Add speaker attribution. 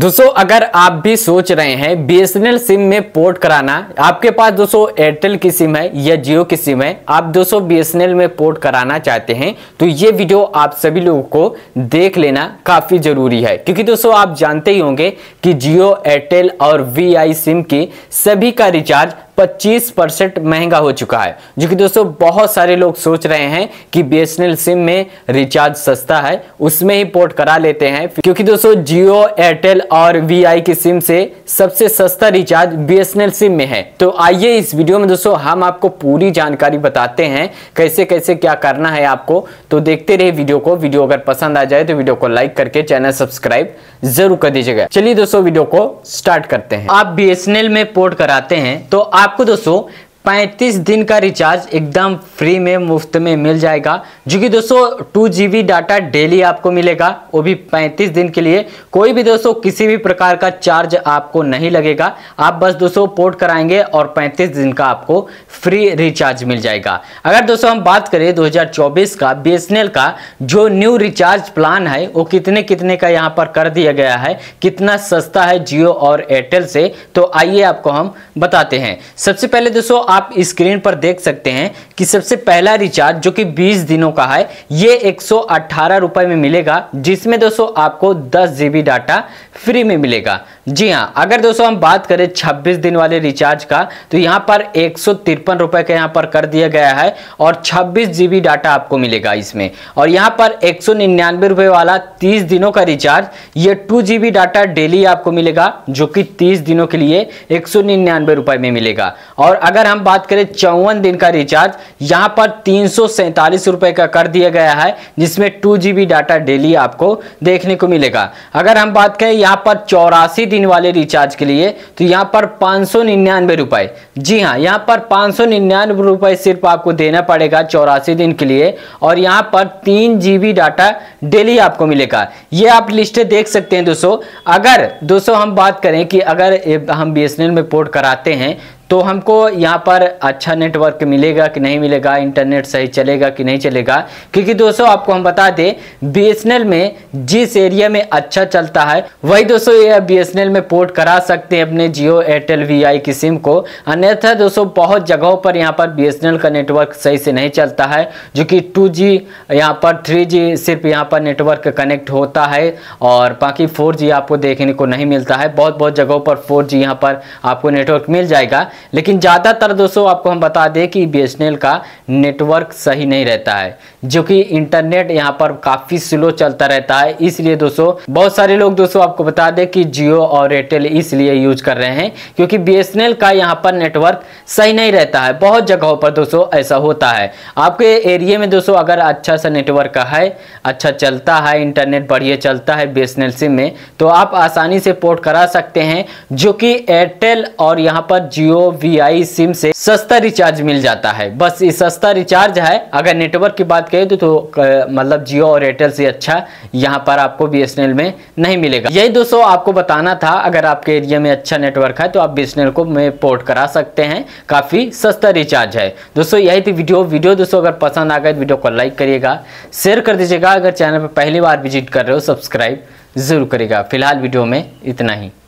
Speaker 1: दोस्तों अगर आप भी सोच रहे हैं बीएसएनएल सिम में पोर्ट कराना आपके पास दोस्तों एयरटेल की सिम है या जियो की सिम है आप दोस्तों बीएसएनएल में पोर्ट कराना चाहते हैं तो ये वीडियो आप सभी लोगों को देख लेना काफ़ी ज़रूरी है क्योंकि दोस्तों आप जानते ही होंगे कि जियो एयरटेल और वी सिम की सभी का रिचार्ज 25 परसेंट महंगा हो चुका है जो कि दोस्तों बहुत सारे लोग सोच रहे हैं कि बी सिम में रिचार्ज सस्ता है उसमें ही पोर्ट करा लेते हैं क्योंकि दोस्तों जियो एयरटेल और वी की सिम से सबसे सस्ता रिचार्ज बी सिम में है तो आइए इस वीडियो में दोस्तों हम आपको पूरी जानकारी बताते हैं कैसे कैसे क्या करना है आपको तो देखते रहे वीडियो को वीडियो अगर पसंद आ जाए तो वीडियो को लाइक करके चैनल सब्सक्राइब जरूर कर दीजिएगा चलिए दोस्तों वीडियो को स्टार्ट करते हैं आप बी में पोर्ट कराते हैं तो आप आपको दोस्तों पैंतीस दिन का रिचार्ज एकदम फ्री में मुफ्त में मिल जाएगा जो कि दोस्तों टू जी डाटा डेली आपको मिलेगा वो भी पैंतीस दिन के लिए कोई भी दोस्तों किसी भी प्रकार का चार्ज आपको नहीं लगेगा आप बस दोस्तों पोर्ट कराएंगे और पैंतीस दिन का आपको फ्री रिचार्ज मिल जाएगा अगर दोस्तों हम बात करें 2024 का बी का जो न्यू रिचार्ज प्लान है वो कितने कितने का यहाँ पर कर दिया गया है कितना सस्ता है जियो और एयरटेल से तो आइए आपको हम बताते हैं सबसे पहले दोस्तों आप स्क्रीन पर देख सकते हैं कि सबसे पहला रिचार्ज जो कि 20 दिनों का है ये एक रुपए में मिलेगा जिसमें दोस्तों आपको दस जीबी डाटा फ्री में मिलेगा जी हाँ अगर दोस्तों हम बात करें 26 दिन वाले रिचार्ज का तो यहाँ पर एक रुपए का यहाँ पर कर दिया गया है और छब्बीस जीबी डाटा आपको मिलेगा इसमें और यहाँ पर एक रुपए वाला 30 दिनों का रिचार्ज ये टू जीबी डाटा डेली आपको मिलेगा जो कि 30 दिनों के लिए एक रुपए में मिलेगा और अगर हम बात करें चौवन दिन का रिचार्ज यहां पर तीन रुपए का कर दिया गया है जिसमें टू जी डाटा डेली आपको देखने को मिलेगा अगर हम बात करें यहां पर चौरासी दिन वाले रिचार्ज के लिए तो यहां पर पाँच रुपए जी हां यहां पर पाँच रुपए सिर्फ आपको देना पड़ेगा चौरासी दिन के लिए और यहां पर तीन जी डाटा डेली आपको मिलेगा ये आप लिस्ट देख सकते हैं दोस्तों अगर दोस्तों हम बात करें कि अगर हम बी में पोर्ट कराते हैं तो हमको यहाँ पर अच्छा नेटवर्क मिलेगा कि नहीं मिलेगा इंटरनेट सही चलेगा कि नहीं चलेगा क्योंकि दोस्तों आपको हम बता दें बीएसएनएल में जिस एरिया में अच्छा चलता है वही दोस्तों ये बीएसएनएल में पोर्ट करा सकते हैं अपने जियो एयरटेल वीआई की सिम को अन्यथा दोस्तों बहुत जगहों पर यहाँ पर बीएसएनएल का नेटवर्क सही से नहीं चलता है जो कि टू जी यहाँ पर थ्री जी सिर्फ यहाँ पर नेटवर्क कनेक्ट होता है और बाकी फोर जी आपको देखने को नहीं मिलता है बहुत बहुत जगहों पर फोर जी यहाँ पर आपको नेटवर्क मिल जाएगा लेकिन ज़्यादातर दोस्तों आपको हम बता दें कि बी का नेटवर्क सही नहीं रहता है जो कि इंटरनेट यहाँ पर काफ़ी स्लो चलता रहता है इसलिए दोस्तों बहुत सारे लोग दोस्तों आपको बता दें कि जियो और एयरटेल इसलिए यूज कर रहे हैं क्योंकि बी का यहाँ पर नेटवर्क सही नहीं रहता है बहुत जगहों पर दोस्तों ऐसा होता है आपके एरिए में दोस्तों अगर अच्छा सा नेटवर्क है अच्छा चलता है इंटरनेट बढ़िया चलता है बी सिम में तो आप आसानी से पोर्ट करा सकते हैं जो कि एयरटेल और यहाँ पर जियो वी सिम से सस्ता रिचार्ज मिल जाता है बस ये सस्ता रिचार्ज है अगर नेटवर्क की बात कहें तो, तो मतलब जियो और एयरटेल से अच्छा यहाँ पर आपको बी में नहीं मिलेगा यही दोस्तों आपको बताना था अगर आपके एरिया में अच्छा नेटवर्क है तो आप बी को में पोर्ट करा सकते हैं काफ़ी सस्ता रिचार्ज है दोस्तों यही थी वीडियो वीडियो दोस्तों अगर पसंद आ गए तो वीडियो को लाइक करिएगा शेयर कर दीजिएगा अगर चैनल पर पहली बार विजिट कर रहे हो सब्सक्राइब ज़रूर करेगा फिलहाल वीडियो में इतना ही